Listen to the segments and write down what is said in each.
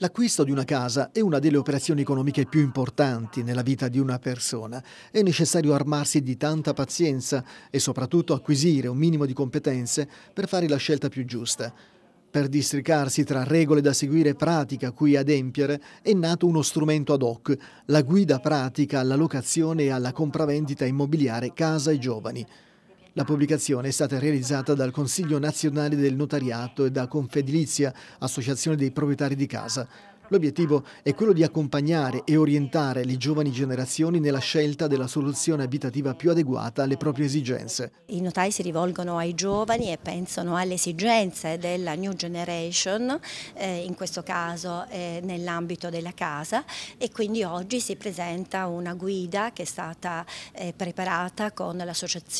L'acquisto di una casa è una delle operazioni economiche più importanti nella vita di una persona. È necessario armarsi di tanta pazienza e soprattutto acquisire un minimo di competenze per fare la scelta più giusta. Per districarsi tra regole da seguire e pratica cui adempiere è nato uno strumento ad hoc, la guida pratica alla locazione e alla compravendita immobiliare Casa e Giovani. La pubblicazione è stata realizzata dal Consiglio nazionale del notariato e da Confedilizia, associazione dei proprietari di casa. L'obiettivo è quello di accompagnare e orientare le giovani generazioni nella scelta della soluzione abitativa più adeguata alle proprie esigenze. I notai si rivolgono ai giovani e pensano alle esigenze della new generation, eh, in questo caso eh, nell'ambito della casa e quindi oggi si presenta una guida che è stata eh, preparata con l'associazione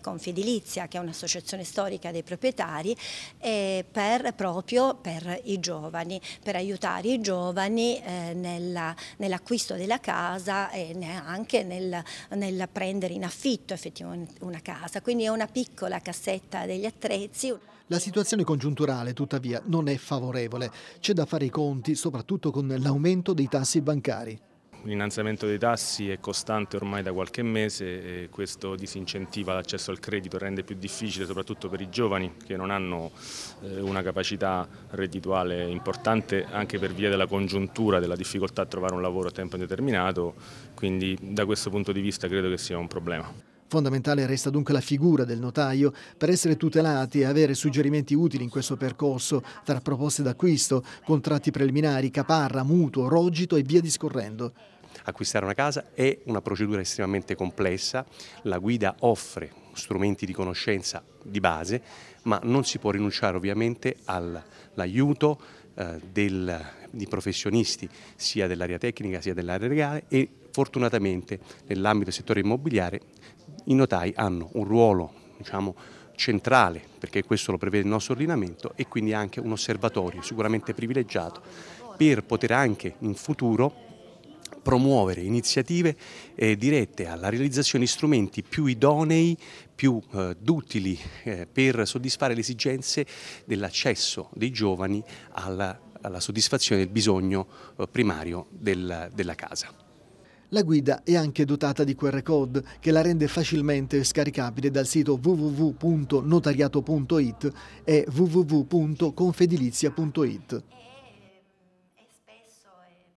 Confedilizia, che è un'associazione storica dei proprietari, eh, per, proprio per i giovani, per aiutare i giovani giovani eh, nell'acquisto nell della casa e neanche nel, nel prendere in affitto effettivamente una casa, quindi è una piccola cassetta degli attrezzi. La situazione congiunturale tuttavia non è favorevole, c'è da fare i conti soprattutto con l'aumento dei tassi bancari. L'innalzamento dei tassi è costante ormai da qualche mese e questo disincentiva l'accesso al credito, rende più difficile soprattutto per i giovani che non hanno eh, una capacità reddituale importante anche per via della congiuntura, della difficoltà a trovare un lavoro a tempo indeterminato, quindi da questo punto di vista credo che sia un problema. Fondamentale resta dunque la figura del notaio per essere tutelati e avere suggerimenti utili in questo percorso tra proposte d'acquisto, contratti preliminari, caparra, mutuo, rogito e via discorrendo. Acquistare una casa è una procedura estremamente complessa, la guida offre strumenti di conoscenza di base, ma non si può rinunciare ovviamente all'aiuto eh, di professionisti sia dell'area tecnica sia dell'area legale e fortunatamente nell'ambito del settore immobiliare i notai hanno un ruolo diciamo, centrale, perché questo lo prevede il nostro ordinamento, e quindi anche un osservatorio sicuramente privilegiato per poter anche in futuro promuovere iniziative eh, dirette alla realizzazione di strumenti più idonei, più eh, duttili eh, per soddisfare le esigenze dell'accesso dei giovani alla, alla, soddisfazione del bisogno eh, primario del, della casa. La guida è anche dotata di QR code che la rende facilmente scaricabile dal sito www.notariato.it e www.confedilizia.it.